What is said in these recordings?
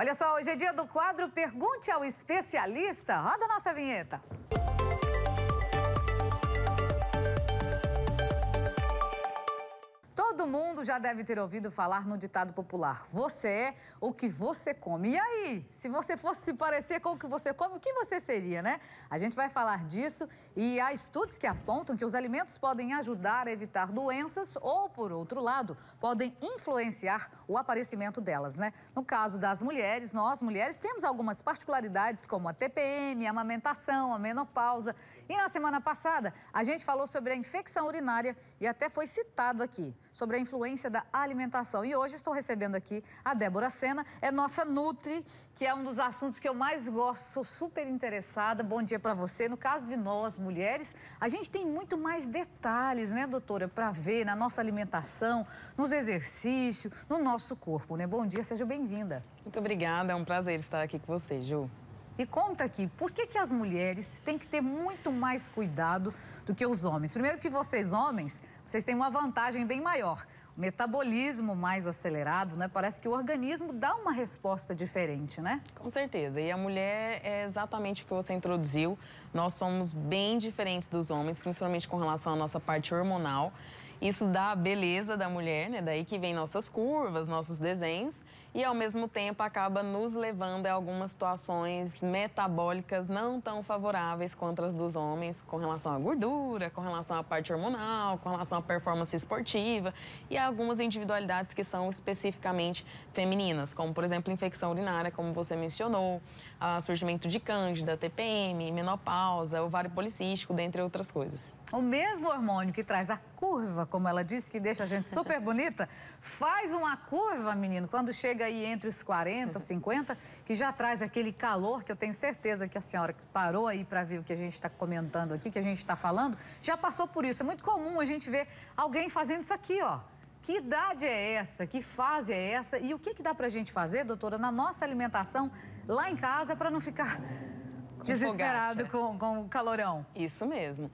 Olha só, hoje é dia do quadro Pergunte ao Especialista. Roda a nossa vinheta. mundo já deve ter ouvido falar no ditado popular: você é o que você come. E aí, se você fosse se parecer com o que você come, o que você seria, né? A gente vai falar disso e há estudos que apontam que os alimentos podem ajudar a evitar doenças ou, por outro lado, podem influenciar o aparecimento delas, né? No caso das mulheres, nós mulheres temos algumas particularidades como a TPM, a amamentação, a menopausa e na semana passada, a gente falou sobre a infecção urinária e até foi citado aqui sobre a influência da alimentação. E hoje estou recebendo aqui a Débora Sena, é nossa Nutri, que é um dos assuntos que eu mais gosto, sou super interessada. Bom dia para você. No caso de nós, mulheres, a gente tem muito mais detalhes, né, doutora, para ver na nossa alimentação, nos exercícios, no nosso corpo, né? Bom dia, seja bem-vinda. Muito obrigada, é um prazer estar aqui com você, Ju e conta aqui por que, que as mulheres têm que ter muito mais cuidado do que os homens. Primeiro que vocês, homens, vocês têm uma vantagem bem maior. O metabolismo mais acelerado, né? Parece que o organismo dá uma resposta diferente, né? Com certeza. E a mulher é exatamente o que você introduziu. Nós somos bem diferentes dos homens, principalmente com relação à nossa parte hormonal. Isso dá a beleza da mulher, né? Daí que vem nossas curvas, nossos desenhos e, ao mesmo tempo, acaba nos levando a algumas situações metabólicas não tão favoráveis quanto as dos homens, com relação à gordura, com relação à parte hormonal, com relação à performance esportiva e algumas individualidades que são especificamente femininas, como, por exemplo, infecção urinária, como você mencionou, surgimento de cândida, TPM, menopausa, ovário policístico, dentre outras coisas. O mesmo hormônio que traz a curva, como ela disse, que deixa a gente super bonita, faz uma curva, menino, quando chega chega aí entre os 40, 50, uhum. que já traz aquele calor que eu tenho certeza que a senhora que parou aí para ver o que a gente está comentando aqui, que a gente está falando, já passou por isso. É muito comum a gente ver alguém fazendo isso aqui, ó. Que idade é essa? Que fase é essa? E o que, que dá para a gente fazer, doutora, na nossa alimentação lá em casa para não ficar desesperado com, com o calorão? Isso mesmo.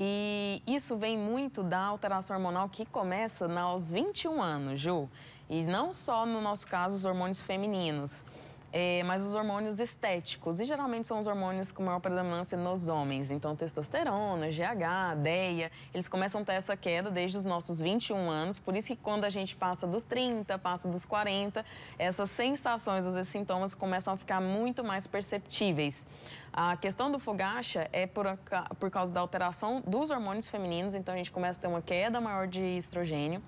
E isso vem muito da alteração hormonal que começa aos 21 anos, Ju. E não só no nosso caso, os hormônios femininos. É, mas os hormônios estéticos, e geralmente são os hormônios com maior predominância nos homens, então testosterona, GH, DEA, eles começam a ter essa queda desde os nossos 21 anos, por isso que quando a gente passa dos 30, passa dos 40, essas sensações, os sintomas começam a ficar muito mais perceptíveis. A questão do fogacha é por, por causa da alteração dos hormônios femininos, então a gente começa a ter uma queda maior de estrogênio,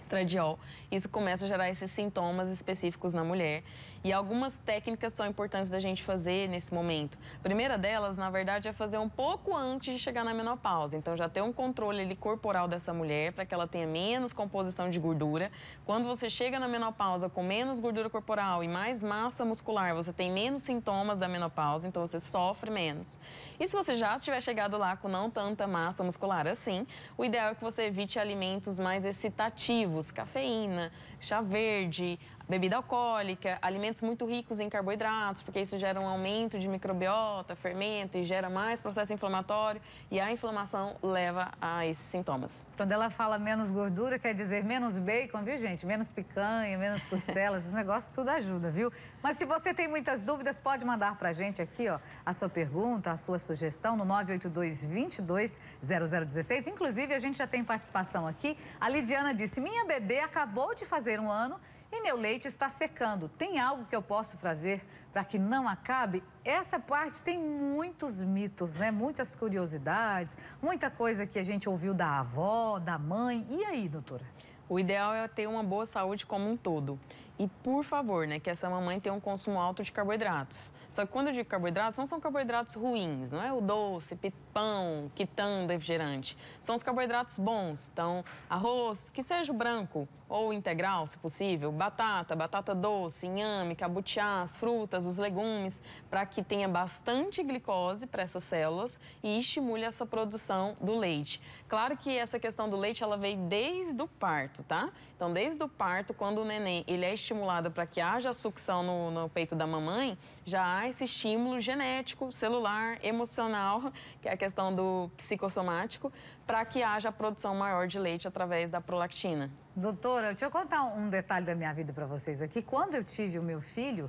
estradiol. Isso começa a gerar esses sintomas específicos na mulher. E algumas técnicas são importantes da gente fazer nesse momento. A primeira delas, na verdade, é fazer um pouco antes de chegar na menopausa. Então, já ter um controle ali, corporal dessa mulher para que ela tenha menos composição de gordura. Quando você chega na menopausa com menos gordura corporal e mais massa muscular, você tem menos sintomas da menopausa, então você sofre menos. E se você já estiver chegado lá com não tanta massa muscular assim, o ideal é que você evite alimentos mais excitativos cafeína, chá verde, bebida alcoólica, alimentos muito ricos em carboidratos, porque isso gera um aumento de microbiota, fermento e gera mais processo inflamatório e a inflamação leva a esses sintomas. Quando ela fala menos gordura, quer dizer menos bacon, viu gente? Menos picanha, menos costelas, os negócios tudo ajuda, viu? Mas se você tem muitas dúvidas, pode mandar pra gente aqui, ó, a sua pergunta, a sua sugestão no 982 0016. Inclusive, a gente já tem participação aqui. A Lidiana disse, minha bebê acabou de fazer um ano e meu leite está secando. Tem algo que eu posso fazer para que não acabe? Essa parte tem muitos mitos, né? Muitas curiosidades, muita coisa que a gente ouviu da avó, da mãe. E aí, doutora? O ideal é ter uma boa saúde como um todo. E por favor, né, que essa mamãe tenha um consumo alto de carboidratos. Só que quando eu digo carboidratos, não são carboidratos ruins, não é o doce, pão, quitanda, refrigerante. São os carboidratos bons, então arroz, que seja branco ou integral, se possível, batata, batata doce, inhame, cabutiás, frutas, os legumes, para que tenha bastante glicose para essas células e estimule essa produção do leite. Claro que essa questão do leite, ela veio desde o parto, tá? Então, desde o parto, quando o neném, ele é estimulado, estimulada para que haja sucção no, no, peito da mamãe, já há esse estímulo genético, celular, emocional, que é a questão do psicossomático, para que haja a produção maior de leite através da prolactina. Doutora, deixa eu contar um detalhe da minha vida para vocês aqui. Quando eu tive o meu filho,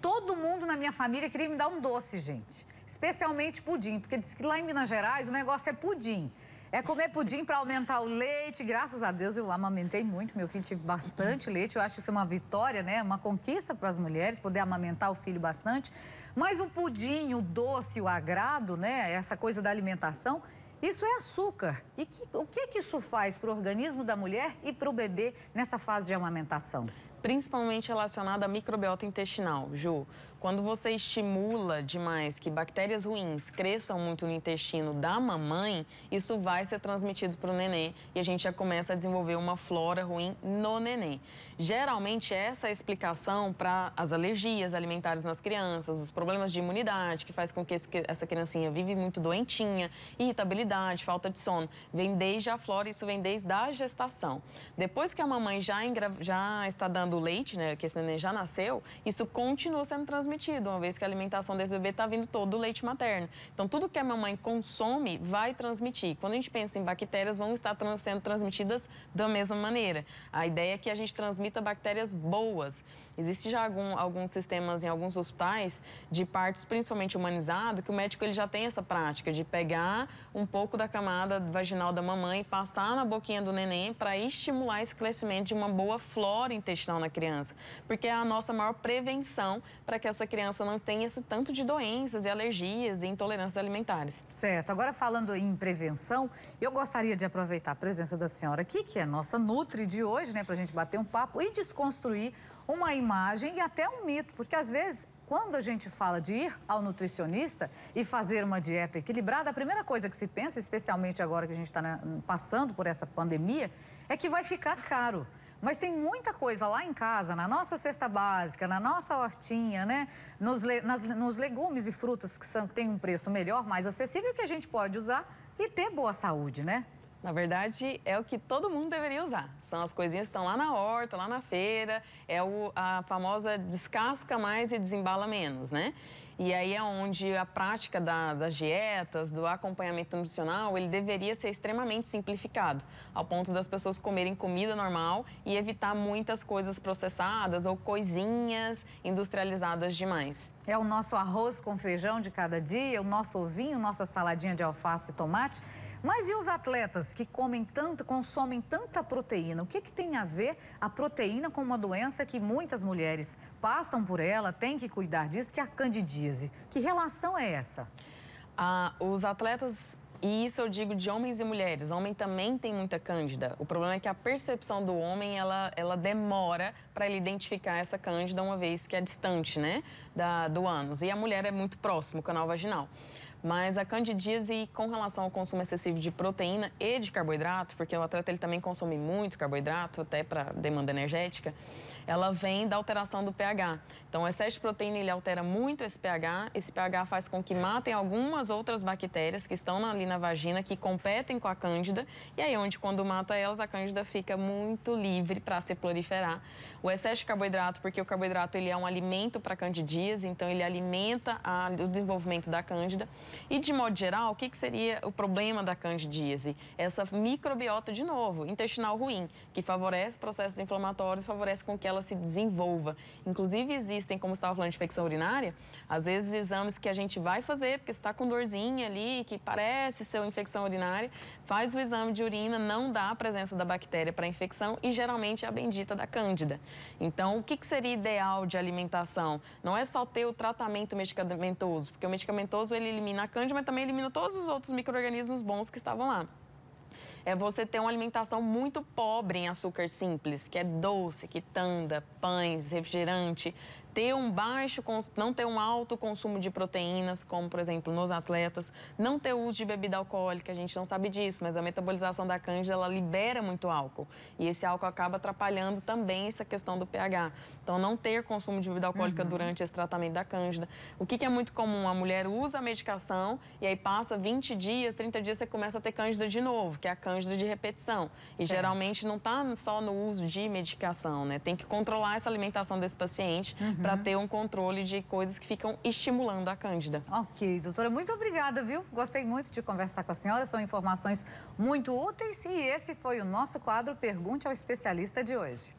todo mundo na minha família queria me dar um doce, gente. Especialmente pudim, porque diz que lá em Minas Gerais o negócio é pudim. É comer pudim para aumentar o leite. Graças a Deus eu amamentei muito, meu filho tive bastante leite. Eu acho isso uma vitória, né? Uma conquista para as mulheres, poder amamentar o filho bastante. Mas o pudim, o doce, o agrado, né? Essa coisa da alimentação, isso é açúcar. E que, o que, que isso faz para o organismo da mulher e para o bebê nessa fase de amamentação? principalmente relacionada à microbiota intestinal, Ju. Quando você estimula demais que bactérias ruins cresçam muito no intestino da mamãe, isso vai ser transmitido para o neném e a gente já começa a desenvolver uma flora ruim no neném. Geralmente, essa é a explicação para as alergias alimentares nas crianças, os problemas de imunidade, que faz com que essa criancinha vive muito doentinha, irritabilidade, falta de sono. Vem desde a flora, isso vem desde a gestação. Depois que a mamãe já, já está dando do leite, né, que esse neném já nasceu, isso continua sendo transmitido, uma vez que a alimentação desse bebê está vindo todo do leite materno. Então, tudo que a mamãe consome vai transmitir. Quando a gente pensa em bactérias, vão estar trans, sendo transmitidas da mesma maneira. A ideia é que a gente transmita bactérias boas. Existe já algum, alguns sistemas em alguns hospitais de partos, principalmente humanizado, que o médico ele já tem essa prática de pegar um pouco da camada vaginal da mamãe, passar na boquinha do neném para estimular esse crescimento de uma boa flora intestinal na criança, porque é a nossa maior prevenção para que essa criança não tenha esse tanto de doenças e alergias e intolerâncias alimentares. Certo. Agora falando em prevenção, eu gostaria de aproveitar a presença da senhora aqui, que é nossa Nutri de hoje, né, para a gente bater um papo e desconstruir uma imagem e até um mito, porque às vezes quando a gente fala de ir ao nutricionista e fazer uma dieta equilibrada, a primeira coisa que se pensa, especialmente agora que a gente está né, passando por essa pandemia, é que vai ficar caro. Mas tem muita coisa lá em casa, na nossa cesta básica, na nossa hortinha, né? Nos, nas... nos legumes e frutas que são... têm um preço melhor, mais acessível, que a gente pode usar e ter boa saúde, né? Na verdade, é o que todo mundo deveria usar. São as coisinhas que estão lá na horta, lá na feira, é o, a famosa descasca mais e desembala menos, né? E aí é onde a prática da, das dietas, do acompanhamento nutricional, ele deveria ser extremamente simplificado, ao ponto das pessoas comerem comida normal e evitar muitas coisas processadas ou coisinhas industrializadas demais. É o nosso arroz com feijão de cada dia, o nosso ovinho, nossa saladinha de alface e tomate. Mas e os atletas que comem tanto, consomem tanta proteína? O que, que tem a ver a proteína com uma doença que muitas mulheres passam por ela, têm que cuidar disso, que é a candidíase? Que relação é essa? Ah, os atletas e isso eu digo de homens e mulheres. O homem também tem muita cândida. O problema é que a percepção do homem, ela, ela demora para ele identificar essa cândida, uma vez que é distante, né, da, do ânus. E a mulher é muito próximo, o canal vaginal. Mas a candidíase, com relação ao consumo excessivo de proteína e de carboidrato, porque o atleta ele também consome muito carboidrato, até para demanda energética, ela vem da alteração do pH. Então, o excesso de proteína ele altera muito esse pH. Esse pH faz com que matem algumas outras bactérias que estão ali na vagina, que competem com a cândida. E aí, onde quando mata elas, a cândida fica muito livre para se proliferar. O excesso de carboidrato, porque o carboidrato ele é um alimento para candidíase, então ele alimenta a, o desenvolvimento da cândida. E, de modo geral, o que, que seria o problema da candidíase? Essa microbiota, de novo, intestinal ruim, que favorece processos inflamatórios, favorece com que ela se desenvolva. Inclusive, existem, como você estava falando de infecção urinária, às vezes exames que a gente vai fazer, porque está com dorzinha ali, que parece ser uma infecção urinária, faz o exame de urina, não dá a presença da bactéria para a infecção e geralmente é a bendita da cândida. Então, o que, que seria ideal de alimentação? Não é só ter o tratamento medicamentoso, porque o medicamentoso ele elimina elimina a cândida, mas também elimina todos os outros micro-organismos bons que estavam lá é você ter uma alimentação muito pobre em açúcar simples, que é doce, quitanda, pães, refrigerante, ter um baixo, não ter um alto consumo de proteínas, como por exemplo nos atletas, não ter uso de bebida alcoólica, a gente não sabe disso, mas a metabolização da cândida, ela libera muito álcool. E esse álcool acaba atrapalhando também essa questão do pH. Então, não ter consumo de bebida alcoólica uhum. durante esse tratamento da cândida. O que, que, é muito comum? A mulher usa a medicação e aí passa 20 dias, 30 dias, você começa a ter cândida de novo, que é a cândida cândido de repetição. E certo. geralmente não está só no uso de medicação, né? Tem que controlar essa alimentação desse paciente uhum. para ter um controle de coisas que ficam estimulando a cândida. Ok, doutora, muito obrigada, viu? Gostei muito de conversar com a senhora, são informações muito úteis e esse foi o nosso quadro Pergunte ao Especialista de hoje.